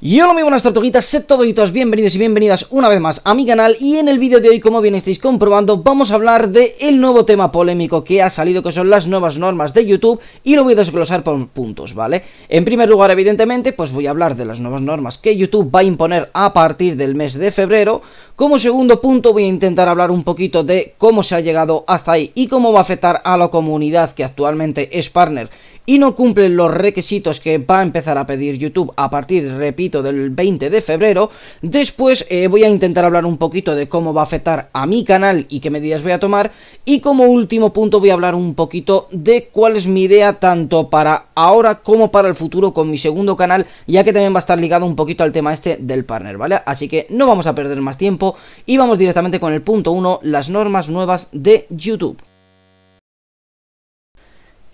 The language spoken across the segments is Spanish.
Y hola muy buenas tortuguitas, y todos bienvenidos y bienvenidas una vez más a mi canal y en el vídeo de hoy como bien estáis comprobando vamos a hablar de el nuevo tema polémico que ha salido que son las nuevas normas de YouTube y lo voy a desglosar por puntos, ¿vale? En primer lugar evidentemente pues voy a hablar de las nuevas normas que YouTube va a imponer a partir del mes de febrero como segundo punto voy a intentar hablar un poquito de cómo se ha llegado hasta ahí y cómo va a afectar a la comunidad que actualmente es partner y no cumplen los requisitos que va a empezar a pedir YouTube a partir, repito, del 20 de febrero. Después eh, voy a intentar hablar un poquito de cómo va a afectar a mi canal y qué medidas voy a tomar. Y como último punto voy a hablar un poquito de cuál es mi idea tanto para ahora como para el futuro con mi segundo canal, ya que también va a estar ligado un poquito al tema este del partner, ¿vale? Así que no vamos a perder más tiempo y vamos directamente con el punto 1, las normas nuevas de YouTube.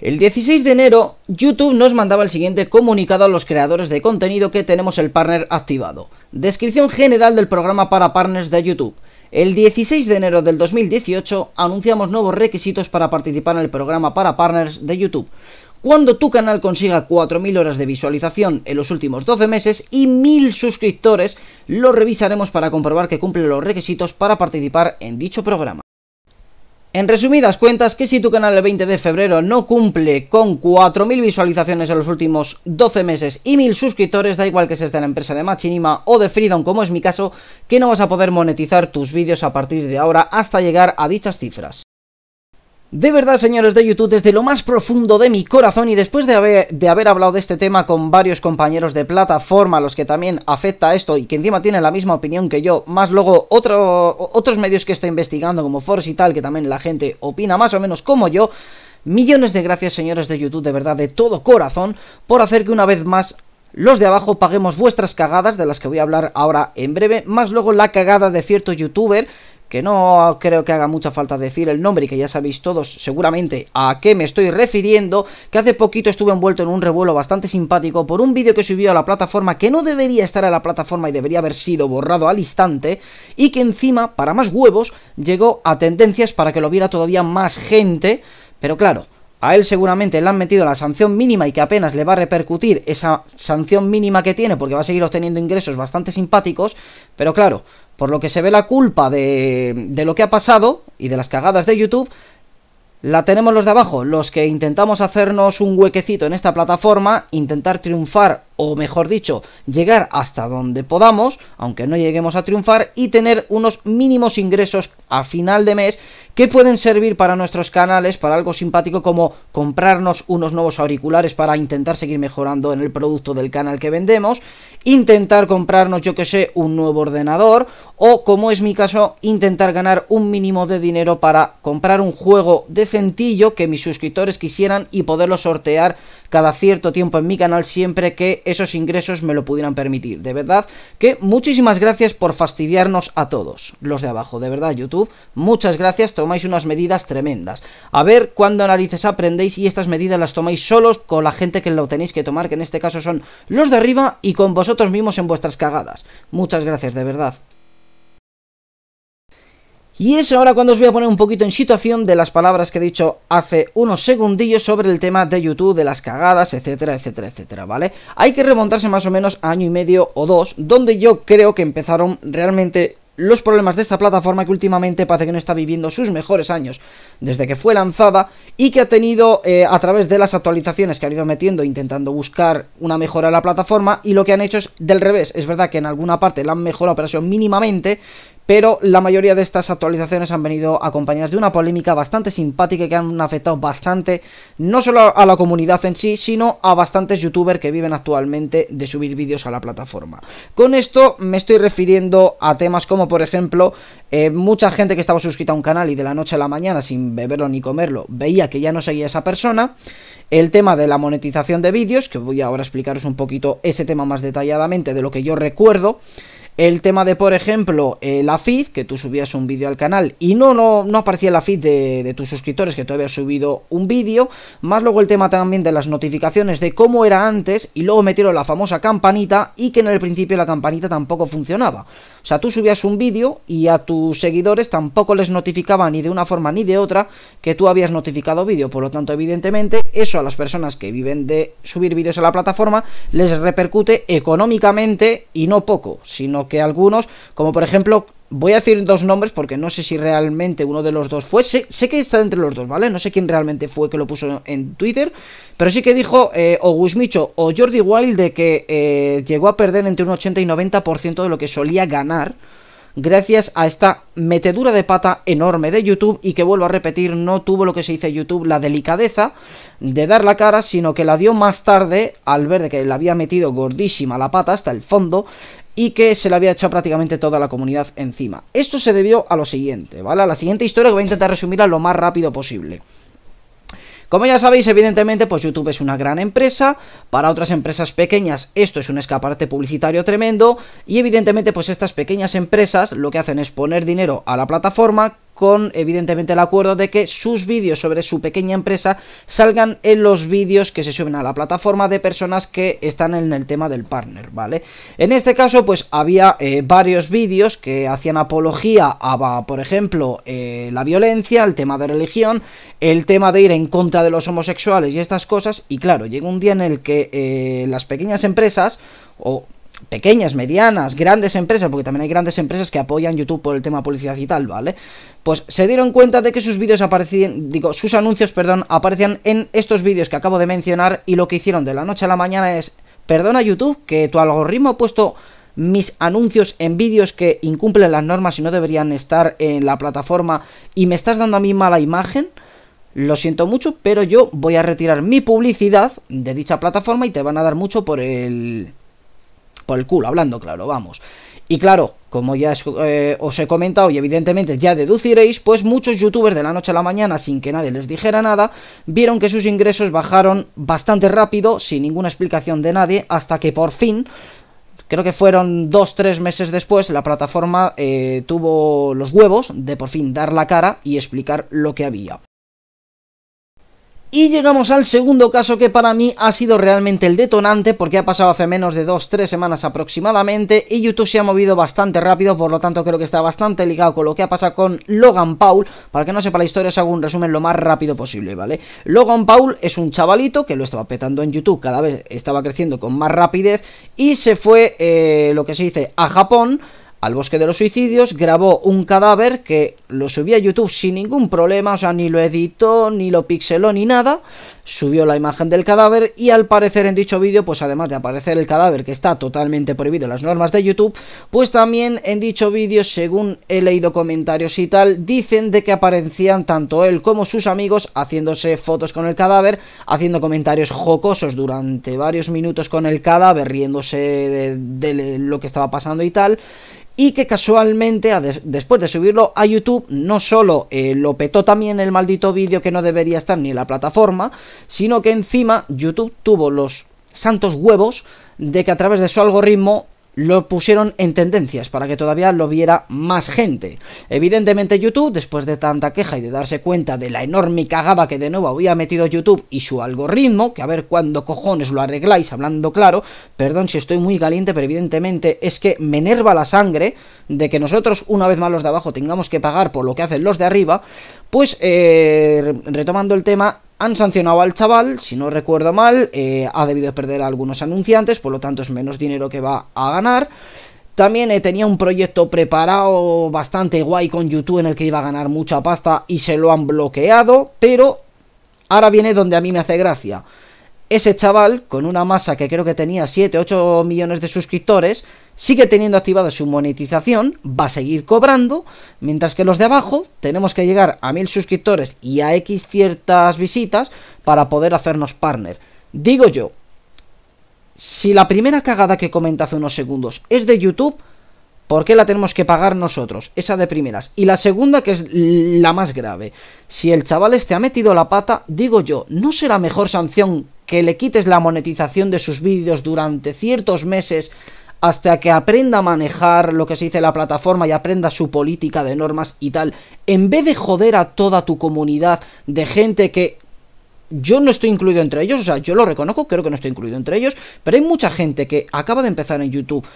El 16 de enero, YouTube nos mandaba el siguiente comunicado a los creadores de contenido que tenemos el partner activado. Descripción general del programa para partners de YouTube. El 16 de enero del 2018 anunciamos nuevos requisitos para participar en el programa para partners de YouTube. Cuando tu canal consiga 4.000 horas de visualización en los últimos 12 meses y 1.000 suscriptores, lo revisaremos para comprobar que cumple los requisitos para participar en dicho programa. En resumidas cuentas, que si tu canal el 20 de febrero no cumple con 4.000 visualizaciones en los últimos 12 meses y 1.000 suscriptores, da igual que seas de la empresa de Machinima o de Freedom, como es mi caso, que no vas a poder monetizar tus vídeos a partir de ahora hasta llegar a dichas cifras. De verdad, señores de YouTube, desde lo más profundo de mi corazón y después de haber, hablado de este tema con varios compañeros de plataforma, los que también afecta esto y que encima tienen la misma opinión que yo, más luego otros medios que estoy investigando como Force y tal, que también la gente opina más o menos como yo, millones de gracias, señores de YouTube, de verdad, de todo corazón, por hacer que una vez más los de abajo paguemos vuestras cagadas, de las que voy a hablar ahora en breve, más luego la cagada de cierto youtuber que no creo que haga mucha falta decir el nombre y que ya sabéis todos seguramente a qué me estoy refiriendo, que hace poquito estuve envuelto en un revuelo bastante simpático por un vídeo que subió a la plataforma que no debería estar a la plataforma y debería haber sido borrado al instante y que encima, para más huevos, llegó a tendencias para que lo viera todavía más gente, pero claro, a él seguramente le han metido la sanción mínima y que apenas le va a repercutir esa sanción mínima que tiene porque va a seguir obteniendo ingresos bastante simpáticos, pero claro, por lo que se ve la culpa de, lo que ha pasado y de las cagadas de YouTube, la tenemos los de abajo, los que intentamos hacernos un huequecito en esta plataforma, intentar triunfar o mejor dicho, llegar hasta donde podamos, aunque no lleguemos a triunfar, y tener unos mínimos ingresos a final de mes que pueden servir para nuestros canales, para algo simpático como comprarnos unos nuevos auriculares para intentar seguir mejorando en el producto del canal que vendemos, intentar comprarnos, yo que sé, un nuevo ordenador, o como es mi caso, intentar ganar un mínimo de dinero para comprar un juego de centillo que mis suscriptores quisieran y poderlo sortear cada cierto tiempo en mi canal siempre que esos ingresos me lo pudieran permitir. De verdad que muchísimas gracias por fastidiarnos a todos, los de abajo. De verdad, YouTube, muchas gracias, tomáis unas medidas tremendas. A ver cuándo narices aprendéis y estas medidas las tomáis solos con la gente que lo tenéis que tomar, que en este caso son los de arriba y con vosotros mismos en vuestras cagadas. Muchas gracias, de verdad. Y es ahora cuando os voy a poner un poquito en situación de las palabras que he dicho hace unos segundillos sobre el tema de YouTube, de las cagadas, etcétera, etcétera, etcétera, ¿vale? Hay que remontarse más o menos a año y medio o dos, donde yo creo que empezaron realmente los problemas de esta plataforma que últimamente parece que no está viviendo sus mejores años desde que fue lanzada y que ha tenido eh, a través de las actualizaciones que han ido metiendo intentando buscar una mejora a la plataforma y lo que han hecho es del revés, es verdad que en alguna parte la han mejorado pero ha mínimamente pero la mayoría de estas actualizaciones han venido acompañadas de una polémica bastante simpática que han afectado bastante no solo a la comunidad en sí, sino a bastantes youtubers que viven actualmente de subir vídeos a la plataforma. Con esto me estoy refiriendo a temas como por ejemplo eh, mucha gente que estaba suscrita a un canal y de la noche a la mañana sin beberlo ni comerlo veía que ya no seguía esa persona. El tema de la monetización de vídeos, que voy ahora a explicaros un poquito ese tema más detalladamente de lo que yo recuerdo. El tema de, por ejemplo, eh, la feed, que tú subías un vídeo al canal y no, no, no aparecía la feed de, tus suscriptores, que tú habías subido un vídeo. Más luego el tema también de las notificaciones de cómo era antes y luego metieron la famosa campanita y que en el principio la campanita tampoco funcionaba. O sea, tú subías un vídeo y a tus seguidores tampoco les notificaba ni de una forma ni de otra que tú habías notificado vídeo. Por lo tanto, evidentemente, eso a las personas que viven de subir vídeos a la plataforma les repercute económicamente y no poco, sino que algunos, como por ejemplo, voy a decir dos nombres porque no sé si realmente uno de los dos fue, sé, que está entre los dos, ¿vale? No sé quién realmente fue que lo puso en Twitter, pero sí que dijo eh, o Wismicho o Jordi Wilde de que eh, llegó a perder entre un 80 y 90% de lo que solía ganar gracias a esta metedura de pata enorme de YouTube y que vuelvo a repetir, no tuvo lo que se dice YouTube, la delicadeza de dar la cara, sino que la dio más tarde al ver de que le había metido gordísima la pata hasta el fondo y que se le había echado prácticamente toda la comunidad encima. Esto se debió a lo siguiente, ¿vale? A la siguiente historia que voy a intentar resumirla lo más rápido posible. Como ya sabéis, evidentemente, pues YouTube es una gran empresa, para otras empresas pequeñas esto es un escaparate publicitario tremendo, y evidentemente pues estas pequeñas empresas lo que hacen es poner dinero a la plataforma con evidentemente el acuerdo de que sus vídeos sobre su pequeña empresa salgan en los vídeos que se suben a la plataforma de personas que están en el tema del partner, ¿vale? En este caso pues había eh, varios vídeos que hacían apología a, por ejemplo, eh, la violencia, el tema de religión, el tema de ir en contra de los homosexuales y estas cosas y claro, llega un día en el que eh, las pequeñas empresas o pequeñas, medianas, grandes empresas, porque también hay grandes empresas que apoyan YouTube por el tema publicidad y tal, ¿vale? Pues se dieron cuenta de que sus vídeos aparecían, digo, sus anuncios, perdón, aparecían en estos vídeos que acabo de mencionar y lo que hicieron de la noche a la mañana es, perdona YouTube, que tu algoritmo ha puesto mis anuncios en vídeos que incumplen las normas y no deberían estar en la plataforma y me estás dando a mí mala imagen. Lo siento mucho, pero yo voy a retirar mi publicidad de dicha plataforma y te van a dar mucho por el por el culo, hablando claro, vamos. Y claro, como ya eh, os he comentado y evidentemente ya deduciréis, pues muchos youtubers de la noche a la mañana, sin que nadie les dijera nada, vieron que sus ingresos bajaron bastante rápido, sin ninguna explicación de nadie, hasta que por fin creo que fueron dos, tres meses después, la plataforma eh, tuvo los huevos de por fin dar la cara y explicar lo que había. Y llegamos al segundo caso que para mí ha sido realmente el detonante porque ha pasado hace menos de dos, tres semanas aproximadamente y YouTube se ha movido bastante rápido, por lo tanto creo que está bastante ligado con lo que ha pasado con Logan Paul. Para que no sepa la historia, os hago un resumen lo más rápido posible, ¿vale? Logan Paul es un chavalito que lo estaba petando en YouTube, cada vez estaba creciendo con más rapidez y se fue, eh, lo que se dice, a Japón al bosque de los suicidios, grabó un cadáver que lo subía a YouTube sin ningún problema, o sea, ni lo editó, ni lo pixeló, ni nada. Subió la imagen del cadáver y al parecer en dicho vídeo, pues además de aparecer el cadáver que está totalmente prohibido en las normas de YouTube, pues también en dicho vídeo, según he leído comentarios y tal, dicen de que aparecían tanto él como sus amigos haciéndose fotos con el cadáver, haciendo comentarios jocosos durante varios minutos con el cadáver, riéndose de lo que estaba pasando y tal y que casualmente después de subirlo a YouTube no solo eh, lo petó también el maldito vídeo que no debería estar ni en la plataforma, sino que encima YouTube tuvo los santos huevos de que a través de su algoritmo lo pusieron en tendencias para que todavía lo viera más gente. Evidentemente YouTube, después de tanta queja y de darse cuenta de la enorme cagada que de nuevo había metido YouTube y su algoritmo, que a ver cuándo cojones lo arregláis, hablando claro, perdón si estoy muy caliente, pero evidentemente es que me enerva la sangre de que nosotros, una vez más los de abajo, tengamos que pagar por lo que hacen los de arriba, pues eh, retomando el tema, han sancionado al chaval, si no recuerdo mal, eh, ha debido perder algunos anunciantes, por lo tanto es menos dinero que va a ganar. También eh, tenía un proyecto preparado bastante guay con YouTube en el que iba a ganar mucha pasta y se lo han bloqueado, pero ahora viene donde a mí me hace gracia ese chaval, con una masa que creo que tenía 7, 8 millones de suscriptores, sigue teniendo activada su monetización, va a seguir cobrando, mientras que los de abajo tenemos que llegar a mil suscriptores y a X ciertas visitas para poder hacernos partner. Digo yo, si la primera cagada que comenta hace unos segundos es de YouTube, ¿por qué la tenemos que pagar nosotros? Esa de primeras. Y la segunda, que es la más grave. Si el chaval este ha metido la pata, digo yo, ¿no será mejor sanción que le quites la monetización de sus vídeos durante ciertos meses hasta que aprenda a manejar lo que se dice la plataforma y aprenda su política de normas y tal, en vez de joder a toda tu comunidad de gente que yo no estoy incluido entre ellos, o sea, yo lo reconozco, creo que no estoy incluido entre ellos, pero hay mucha gente que acaba de empezar en YouTube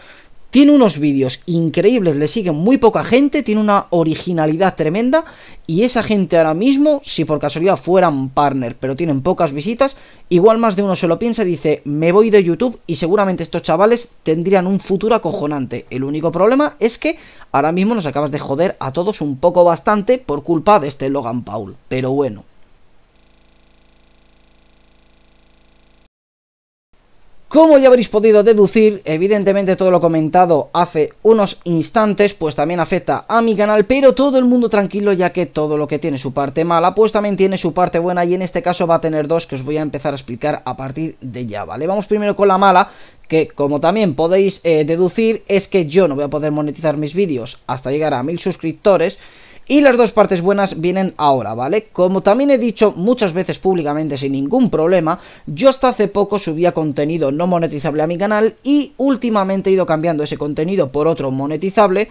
tiene unos vídeos increíbles, le siguen muy poca gente, tiene una originalidad tremenda y esa gente ahora mismo, si por casualidad fueran partner, pero tienen pocas visitas, igual más de uno se lo piensa y dice, me voy de YouTube y seguramente estos chavales tendrían un futuro acojonante. El único problema es que ahora mismo nos acabas de joder a todos un poco bastante por culpa de este Logan Paul, pero bueno. Como ya habréis podido deducir, evidentemente todo lo comentado hace unos instantes, pues también afecta a mi canal, pero todo el mundo tranquilo ya que todo lo que tiene su parte mala, pues también tiene su parte buena y en este caso va a tener dos que os voy a empezar a explicar a partir de ya, ¿vale? Vamos primero con la mala, que como también podéis eh, deducir es que yo no voy a poder monetizar mis vídeos hasta llegar a mil suscriptores y las dos partes buenas vienen ahora, ¿vale? Como también he dicho muchas veces públicamente sin ningún problema, yo hasta hace poco subía contenido no monetizable a mi canal y últimamente he ido cambiando ese contenido por otro monetizable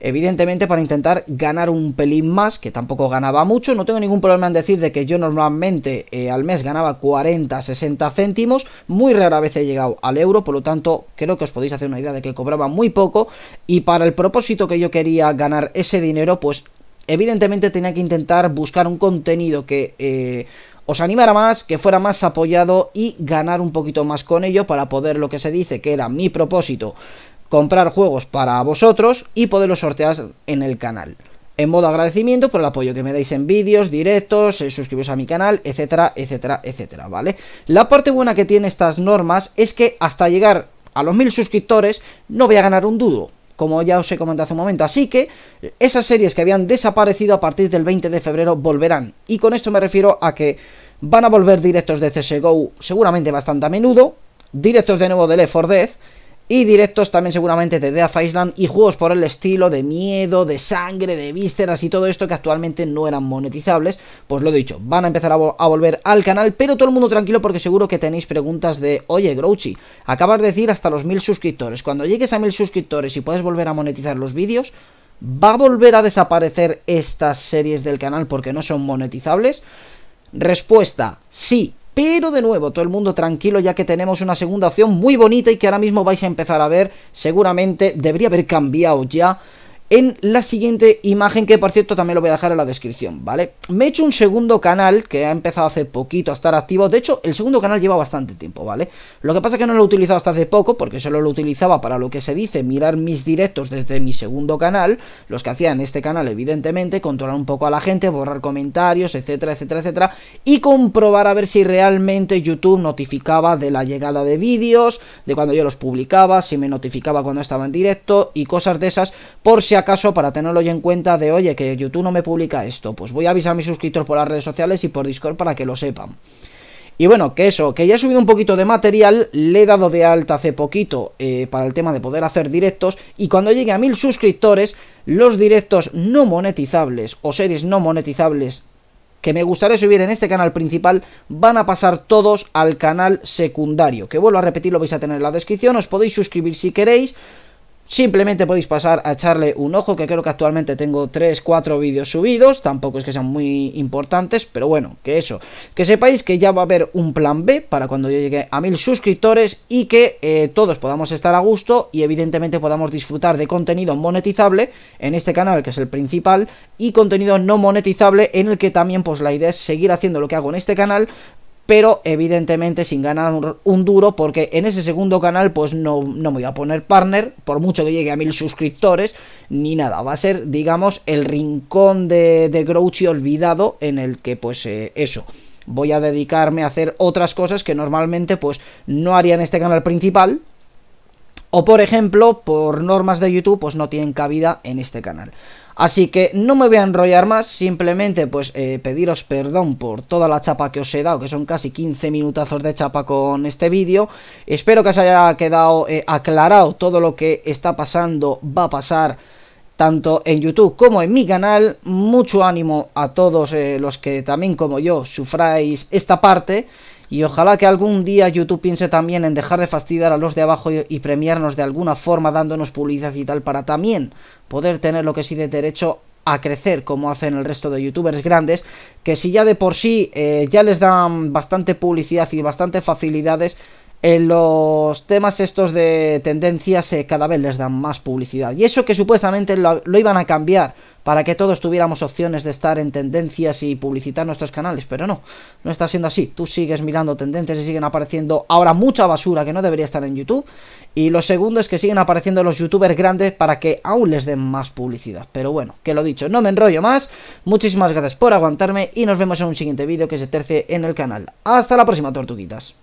evidentemente para intentar ganar un pelín más, que tampoco ganaba mucho, no tengo ningún problema en decir de que yo normalmente eh, al mes ganaba 40, 60 céntimos, muy rara vez he llegado al euro, por lo tanto creo que os podéis hacer una idea de que cobraba muy poco y para el propósito que yo quería ganar ese dinero, pues evidentemente tenía que intentar buscar un contenido que eh, os animara más, que fuera más apoyado y ganar un poquito más con ello para poder lo que se dice que era mi propósito, comprar juegos para vosotros y poderlos sortear en el canal. En modo agradecimiento por el apoyo que me dais en vídeos, directos, eh, suscribiros a mi canal, etcétera, etcétera, etcétera, ¿vale? La parte buena que tiene estas normas es que hasta llegar a los mil suscriptores no voy a ganar un dudo como ya os he comentado hace un momento. Así que esas series que habían desaparecido a partir del 20 de febrero volverán. Y con esto me refiero a que van a volver directos de CSGO seguramente bastante a menudo, directos de nuevo de Left 4 Death, y directos también seguramente de Death Island y juegos por el estilo de miedo, de sangre, de vísceras y todo esto que actualmente no eran monetizables. Pues lo dicho, van a empezar a, volver al canal, pero todo el mundo tranquilo porque seguro que tenéis preguntas de, oye Grouchy, acabas de decir hasta los mil suscriptores. Cuando llegues a mil suscriptores y puedes volver a monetizar los vídeos, ¿va a volver a desaparecer estas series del canal porque no son monetizables? Respuesta, sí, pero de nuevo, todo el mundo tranquilo ya que tenemos una segunda opción muy bonita y que ahora mismo vais a empezar a ver. Seguramente debería haber cambiado ya en la siguiente imagen, que por cierto también lo voy a dejar en la descripción, ¿vale? Me he hecho un segundo canal que ha empezado hace poquito a estar activo. De hecho, el segundo canal lleva bastante tiempo, ¿vale? Lo que pasa es que no lo he utilizado hasta hace poco, porque solo lo utilizaba para lo que se dice, mirar mis directos desde mi segundo canal, los que hacía en este canal, evidentemente, controlar un poco a la gente, borrar comentarios, etcétera, etcétera, etcétera, y comprobar a ver si realmente YouTube notificaba de la llegada de vídeos, de cuando yo los publicaba, si me notificaba cuando estaba en directo y cosas de esas, por si caso para tenerlo en cuenta de, oye, que YouTube no me publica esto, pues voy a avisar a mis suscriptores por las redes sociales y por Discord para que lo sepan. Y bueno, que eso, que ya he subido un poquito de material, le he dado de alta hace poquito eh, para el tema de poder hacer directos y cuando llegue a mil suscriptores, los directos no monetizables o series no monetizables que me gustaría subir en este canal principal van a pasar todos al canal secundario, que vuelvo a repetir, lo vais a tener en la descripción, os podéis suscribir si queréis. Simplemente podéis pasar a echarle un ojo, que creo que actualmente tengo 3, 4 vídeos subidos, tampoco es que sean muy importantes, pero bueno, que eso, que sepáis que ya va a haber un plan B para cuando yo llegue a mil suscriptores y que eh, todos podamos estar a gusto y evidentemente podamos disfrutar de contenido monetizable en este canal, que es el principal, y contenido no monetizable en el que también pues la idea es seguir haciendo lo que hago en este canal, pero evidentemente sin ganar un duro porque en ese segundo canal pues no, me voy a poner partner, por mucho que llegue a mil suscriptores, ni nada, va a ser digamos el rincón de, de Grouchy olvidado en el que pues eh, eso voy a dedicarme a hacer otras cosas que normalmente pues no haría en este canal principal. O por ejemplo, por normas de YouTube, pues no tienen cabida en este canal. Así que no me voy a enrollar más, simplemente pues eh, pediros perdón por toda la chapa que os he dado, que son casi 15 minutazos de chapa con este vídeo. Espero que os haya quedado eh, aclarado todo lo que está pasando, va a pasar tanto en YouTube como en mi canal. Mucho ánimo a todos eh, los que también como yo sufráis esta parte. Y ojalá que algún día YouTube piense también en dejar de fastidiar a los de abajo y premiarnos de alguna forma dándonos publicidad y tal para también poder tener lo que sí de derecho a crecer como hacen el resto de youtubers grandes que si ya de por sí eh, ya les dan bastante publicidad y bastante facilidades en los temas estos de tendencias eh, cada vez les dan más publicidad y eso que supuestamente lo iban a cambiar para que todos tuviéramos opciones de estar en tendencias y publicitar nuestros canales, pero no, no está siendo así. Tú sigues mirando tendencias y siguen apareciendo ahora mucha basura que no debería estar en YouTube. Y lo segundo es que siguen apareciendo los youtubers grandes para que aún les den más publicidad. Pero bueno, que lo dicho, no me enrollo más. Muchísimas gracias por aguantarme y nos vemos en un siguiente vídeo que se terce en el canal. Hasta la próxima, tortuguitas.